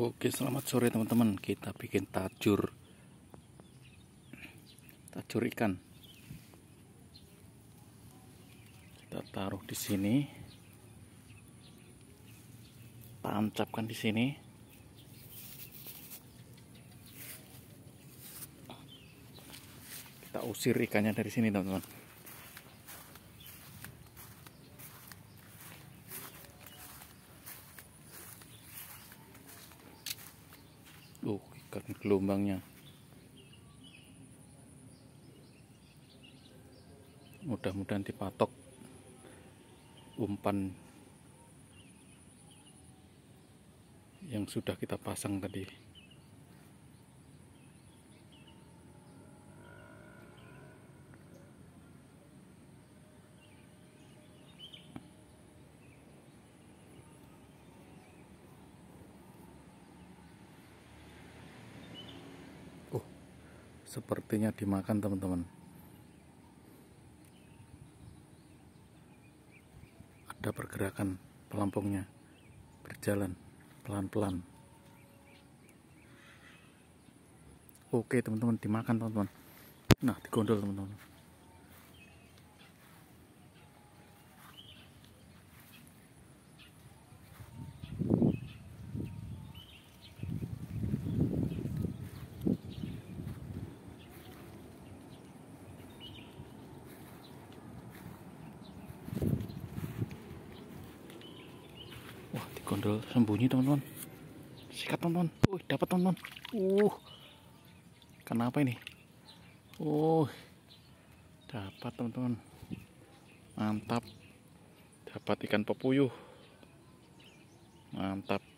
Oke selamat sore teman-teman Kita bikin tajur Tajur ikan Kita taruh di sini Tancapkan di sini Kita usir ikannya dari sini teman-teman Oh, ikan gelombangnya. Mudah-mudahan dipatok umpan yang sudah kita pasang tadi. sepertinya dimakan teman-teman ada pergerakan pelampungnya berjalan pelan-pelan oke teman-teman dimakan teman-teman nah digondol teman-teman wah di gondol sembunyi teman-teman sikat teman-teman uh dapat teman-teman uh kenapa ini uh dapat teman-teman mantap dapat ikan pepuyuh mantap